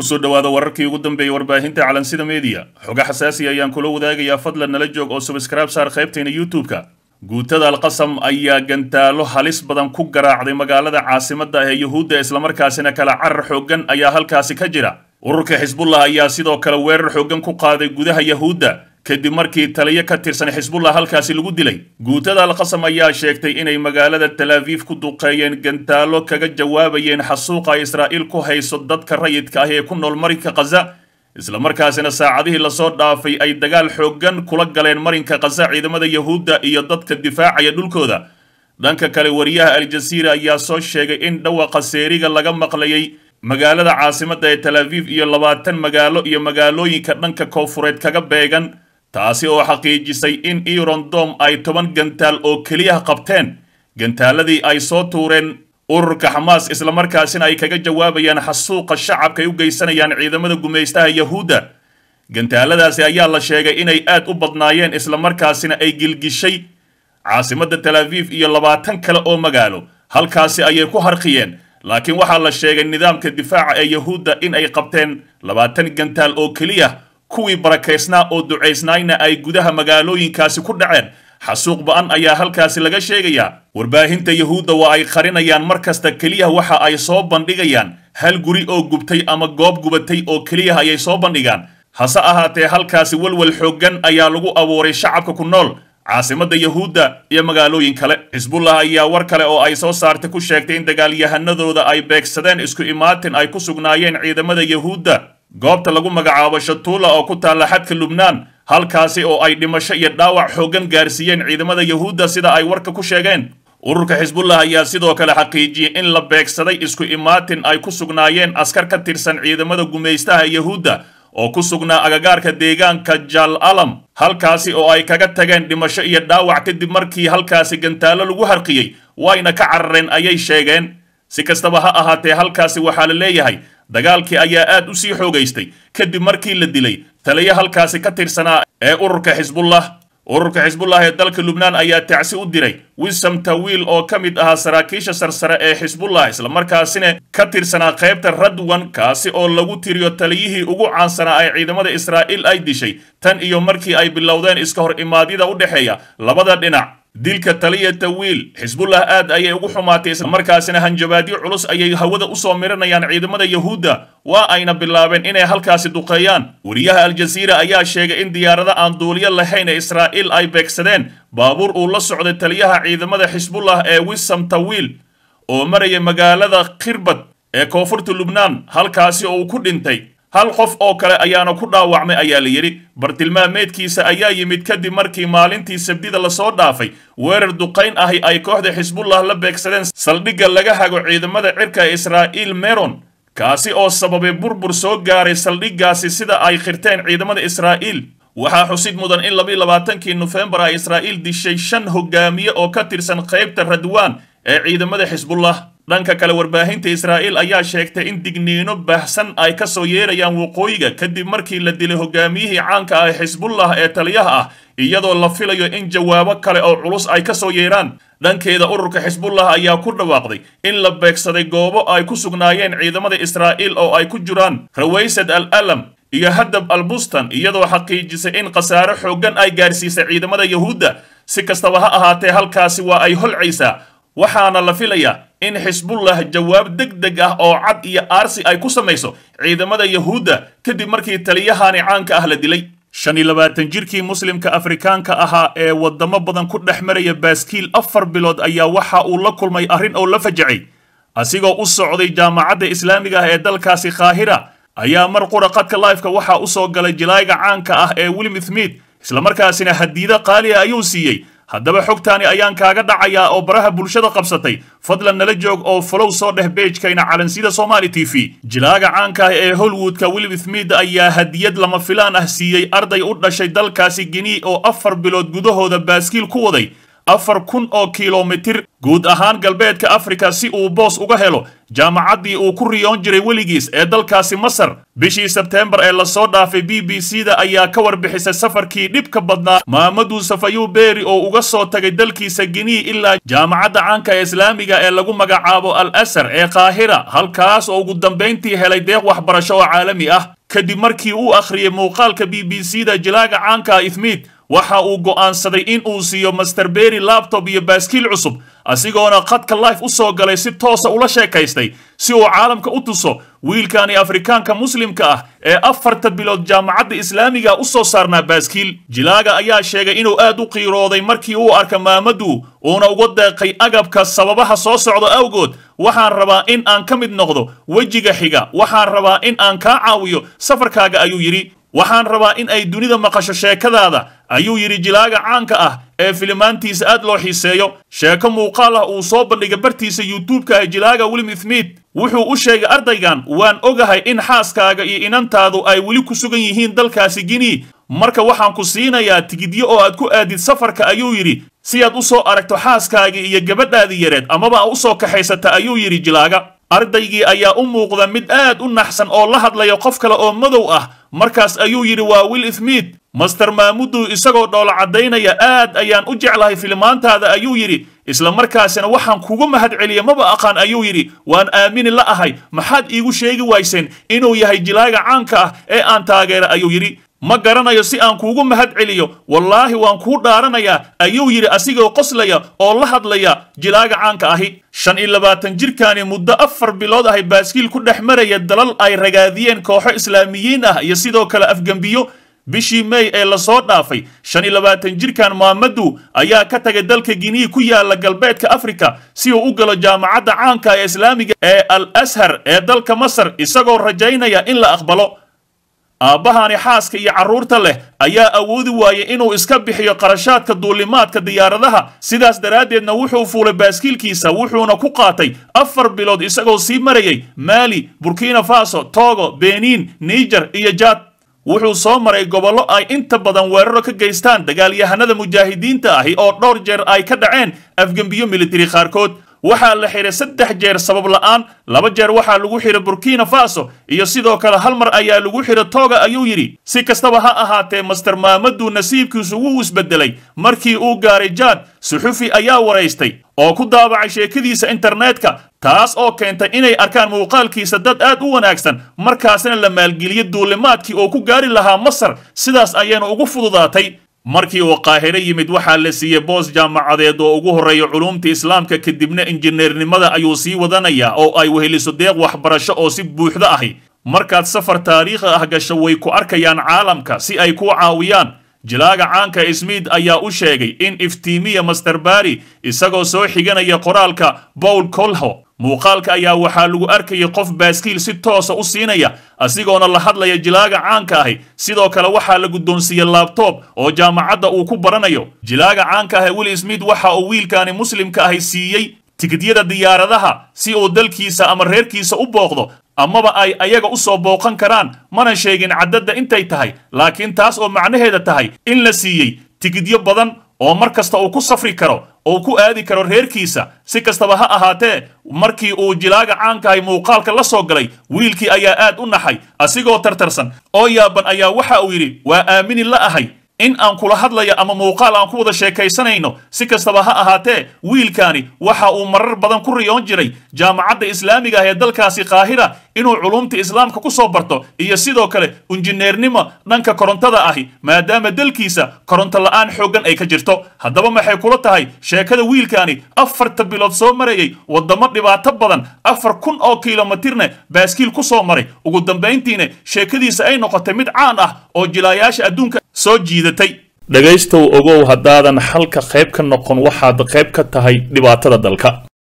kusoo dhowaada wararkii ugu dambeeyey warbaahinta calansida media xoga xasaasiya ayaan kula wadaagayaa fadlan nala joog oo subskraib saar qaybtayna youtube-ka guutada alqasam ayaa gantaalo halis badan ku garaacday magaalada caasimadda ee yuhuudda islamarkaasina kala carar xooggan ayaa halkaasi ka jira ururka xisbullah ayaa sidoo kale weerar xooggan ku qaaday gudaha yahuudda kadib markii taliyo ka tirsan xisbullah halkaasi lagu dilay guutada alqasam ayaa sheegtay inay magaalada talaafiif ku duqeeyeen gantaallo kaga jawaabayeen xasuuqa israa'iil ku hayso dadka rayidka ah ee ku nool marinka khaza isla markaasina saacadihii lasoo dhaafay ay dagaal xooggan kula galeen marinka khaza ciidamada yahuudda iyo dadka difaacaya dhulkooda dhanka kale wariyaha aljasiira ayaa soo sheegay in dhawaqa seeriga laga maqlayay magaalada caasimadda ee talaafiif iyo labaatan magaalo iyo magaalooyinka dhanka koonfureed kaga beegan taasi oo xaqiijisay in irondom ay toban gantaal oo keliyaha qabteen gantaaladii ay soo tuureen ururka xamaas islamarkaasina ay kaga jawaabayaan xasuuqa shacabka ay u geysanayaan ciidamada gumaystaha yahuudda gantaaladaasi ayaa la sheegay inay aad u badnaayeen islamarkaasina ay gilgishay caasimadda talaafiif iyo labaatan kale oo magaalo halkaasi ayay ku harqiyeen laakiin waxaa la sheegay nidaamka difaaca ee yahuudda in ay qabteen labaatan gantaal oo keliya kuwii barakaysnaa oo ducaysnaayna ay gudaha magaalooyinkaasi ku dhaceen xasuuq ba-an ayaa halkaasi laga sheegayaa warbaahinta yahuudda waa ay qarinayaan mar kasta keliya waxa ay soo bandhigayaan hal guri oo gubtay ama goob gubatay oo keliya ayay soo bandhigaan hase ahaatee halkaasi walwal xooggan ayaa lagu abuuray shacabka ku nool caasimadda yahuudda iyo magaalooyin kale xisbullah ayaa war kale oo ay soo saartay ku sheegtay in dagaalyahanadooda ay beegsadeen isku imaatin ay ku sugnaayeen ciidamada yahuudda goobta lagu magacaabo shatuula oo ku taalla xadka lubnaan halkaasi oo ay dhimasho iyo dhaawac xooggan gaarsiiyeen ciidamada yuhuudda sida ay warka ku sheegeen ururka xisbullah ayaa sidoo kale xaqiijiyey in la beegsaday isku imaatin ay ku sugnaayeen askar ka tirsan ciidamada gumaystaha yahuudda oo ku sugnaa agagaarka deegaanka jaal alam halkaasi oo ay kaga tageen dhimasho iyo dhaawac kadib markii halkaasi gantaallo lagu harqiyey wayna ka carareen ayay sheegeen si kastaba ha ahaatee halkaasi waxaa la leeyahay dagaalkii ayaa aad u sii xoogaystay kadib markii la dilay taliya halkaasi ka tirsanaa ee ururka xisbullah ururka xisbullah ee dalka lubnaan ayaa tacsi u diray wilsom tawiil oo ka mid ahaa saraakiisha sarsare ee xisbullah islamarkaasina ka tirsanaa qaybta radwan kaasi oo lagu tiriyo taliyihii ugu caansanaa ay ciidamada israa'iil ay dishay tan iyo markii ay bilowdeen iska hor imaadyada u dhexeeya labada dhinac dilka taliya tawiil xisbullah aad ayay ugu xumaatay islamarkaasina hanjabaadyo culus ayay hawada usoo miranayaan ciidamada yahuudda waa ayna bilaabeen inay halkaasi duqeeyaan weriyaha aljaziira ayaa sheegay in diyaarado aan duuliyo lahayn ee israa'iil ay beegsadeen baabuur uu la socday taliyaha ciidamada xisbullah ee wisam tawiil oo maraya magaalada khirbad ee koonfurta lubnaan halkaasi oo uu ku dhintay hal qof oo kale ayaana ku dhaawacmay ayaa la yidhi bartilmaameedkiisa ayaa yimid kadib markii maalintii sabdida lasoo dhaafay weerar duqayn ahi ay kooxda xisbullah la beegsadeen saldhigga laga hago ciidamada cirka israa'iil meron kaasi oo sababay burbur soo gaaray saldhiggaasi sida ay khirteen ciidamada israa'iil waxaa xusid mudan in labaiyo nofembar ay israa'iil dishay shan hogaamiye oo ka tirsan qaybta radwaan ee ciidamada xisbullah dhanka kale warbaahinta israa'iil ayaa sheegtay in digniino baahsan ay ka soo yeerayaan waqooyiga kadib markii la dilay hogaamiyihii caanka ah xisbullah ee taliyaha ah iyadoo la filayo in jawaabo kale oo culus ay ka soo yeeraan dhankeeda ururka xisbullah ayaa ku dhawaaqday in la beegsaday goobo ay ku sugnaayeen ciidamada israa'iil oo ay ku jiraan rawaysad al alam iyo hadab albustan iyadoo xaqiijisay in khasaare xooggan ay gaarsiisay ciidamada yahuudda si kastaba ha ahaatee halkaasi waa ay holcaysaa waxaana la filayaa in xisbullah jawaab deg deg ah oo cad iyo aarsi ay ku samayso ciidamada yahuudda kadib markii taliyahani caanka ah la dilay shan iyo labaatan jirkii muslimka afrikaanka ahaa ee waddamo badan ku dhex maraya baaskiil afar bilood ayaa waxa uu la kulmay arrin oo la fajacay asigoo u socday jaamacadda islaamiga ah ee dalkaasi kaahira ayaa mar qura qadka laifka waxaa u soo galay jilaayga caanka ah ee wilmithmid islamarkaasina hadiido qaaliya ayuu siiyey haddaba xogtaani ayaan kaaga dhacayaa oo baraha bulshada qabsatay fadlan nala joog oo folow soo dheh beejkayna calansida somali t v jilaaga caanka ah ee holwoodka wil ithmiid ayaa hadiyad lama filaan ah siiyey arday u dhashay dalkaasi gini oo afar bilood gudahooda baaskiil ku waday afar kun oo kilomitir guud ahaan galbeedka afrika si uu boos uga helo jaamacaddii uu ku riyoon jiray weligiis ee dalkaasi masar bishii sebteembar ee lasoo dhaafay b b c da ayaa ka warbixisay safarkii dhibka badnaa mahamad yuusuf ayuu oo uga soo tagay dalkiisa giniyi ilaa jaamacadda caanka ee islaamiga ee lagu magacaabo al asar ee kaahira halkaas oo ugu dambayntii helay deeq waxbarasho oo caalami ah kadib markii uu akhriyey muuqaalka b b c da jilaaga caanka ah ifmiid waxa uu go'aansaday in uu siiyo master masterberry labtob iyo baaskiil cusub asigoona khadka life u soo galay si toosa ula sheekaystay si uu caalamka u tuso wiilkani afrikaanka muslimka ah ee afarta bilood jaamacadda islaamiga u soo saarnaa baaskiil jilaaga ayaa sheegay inuu aad u qiirooday markii uu arka maamadu uuna uga deeqay agabka sababaha soo socda awgood waxaan rabaa in aan ka mid noqdo wejiga xiga waxaan rabaa in aan kaa caawiyo safarkaaga ayuu yidhi waxaan rabaa in ay dunida maqasho sheekadaada ayuu yidhi jilaaga caanka ah ee filimaantiisa aad loo xiiseeyo sheeko muuqaal ah uu soo bandhigay bartiisa ee jilaaga wilim ithmiid wuxuu u sheegay ardaygan waan ogahay in xaaskaaga iyo inantaadu ay weli ku sugan yihiin dalkaasi gini marka waxaan ku siinayaa tigidyo oo aad ku aadid safarka ayuu yidhi si aad u soo aragto xaaskaagii iyo gabadhaadii yareed amaba a u soo kaxaysata ayuu yidhi jilaaga ardaygii ayaa u muuqda mid aad u naxsan oo la hadlaya qof kale oo madow ah markaas ayuu yidhi waa will ifmiid master maamudu isagoo dhoola caddaynaya aad ayaan u jeclahay filmaantaada ayuu yidhi isla markaasina waxaan kugu mahad celiya maba aqaan ayuu yidhi waan aamini la ahay maxaad iigu sheegi wayseen inuu yahay jilaaga caanka ah ee aan taageera ayuu yidhi ma garanayo si aan kuugu mahad celiyo wallaahi waan kuu dhaaranayaa ayuu yidhi asigoo qoslaya oo la hadlaya jilaaga caanka ahi shan iyo labaatan jirkaani muddo afar bilood ahay baaskiil ku dhex maraya dalal ay ragaadiyeen kooxo islaamiyiin ah iyo sidoo kale afgembiyo bishii mey ee lasoo dhaafay shan iyo labaatan jirkan muhamadu ayaa ka tagay dalka giniyi ku yaala galbeedka afrika si uu u galo jaamacadda caanka ee islaamiga ee al ashar ee dalka masar isagoo rajaynaya in la aqbalo aabbahani xaaska iyo carruurta leh ayaa awoodi waayay inuu iska bixiyo qarashaadka duulimaadka diyaaradaha sidaas daraaddeedna wuxuu fuulay baaskiilkiisa wuxuuna ku qaatay afar bilood isagoo sii marayay maali burkina faso togo beniin niger iyo jad wuxuu soo maray gobollo ay inta badan weeraro ka geystaan dagaalyahanada mujaahidiinta ahi oo dhowr jeer ay ka dhaceen afgembiyo militari qaarkood waxaa la xidhay saddex jeer sabab la'aan laba jeer waxaa lagu xidhay burkina faso iyo sidoo kale hal mar ayaa lagu xidhay tooga ayuu yidhi si kastaba ha ahaatee master maamaduu nasiibkiisu wuu isbedelay markii uu gaaray jaad suxufi ayaa waraystay oo ku daabacay sheekadiisa internetka taas oo keentay inay arkaan muuqaalkiisa dad aad u wanaagsan markaasina la maalgeliyey duulimaadkii oo ku gaari lahaa masar sidaas ayayna ugu fududaatay markii uu qaahiro yimid waxaa la siiyey boos jaamacadeed oo ugu horreeya culuumta islaamka kadibna injineernimada ayuu sii wadanayaa oo ay weheliso deeq waxbarasho oo si buuxda ahi markaad safar taariikhi ah gasho way ku arkayaan caalamka si ay ku caawiyaan jilaaga caanka ismiid ayaa u sheegay in iftiimiya master bari isagoo soo xiganaya qoraalka bowl colho muuqaalka ayaa waxaa lagu arkayay qof baaskiil si toosa ah u siinaya asigoona la hadlaya jilaaga caanka ahi sidoo kale waxaa la guddoonsiiyey laabtoob oo jaamacadda uu ku baranayo jilaaga caanka ahi wil smith waxa uu wiilkaani muslimka ahi siiyey tigidyada diyaaradaha si uu dalkiisa ama reerkiisa u booqdo amaba ay ayaga u soo booqan karaan mana sheegin caddadda intay tahay laakiin taas oo macnaheeda tahay in la siiyey tigidyo badan oo mar kasta uu ku safri karo oo ku aadi karo reerkiisa si kastaba ha ahaatee markii uu jilaaga caankahay muuqaalka la soo galay wiilkii ayaa aad u naxay asigoo tartarsan oo yaaban ayaa waxa uu yidhi waa aamini la ahay in aan kula hadlaya ama muuqaal aan ku wada sheekaysanayno si kastaba ha ahaatee wiilkaani waxa uu marar badan ku riyoon jiray jaamacadda islaamiga ah ee dalkaasi qaahira inuu culumta islaamka ku soo barto iyo sidoo kale injineernimo dhanka korontada ahi maadaama dalkiisa koronto la'aan xooggan ay ka jirto haddaba maxay kula tahay sheekada wiilkaani afarta bilood soo marayay waddamo dhibaato badan afar kun oo kilomitirna baaskiil ku soo maray ugu dambayntiina sheekadiisa ay noqotay mid caan ah oo jilaayaasha adduunka soo jiidatay dhegaystow ogow haddaadan xalka qayb ka noqon waxaad qayb ka tahay dhibaatada dalka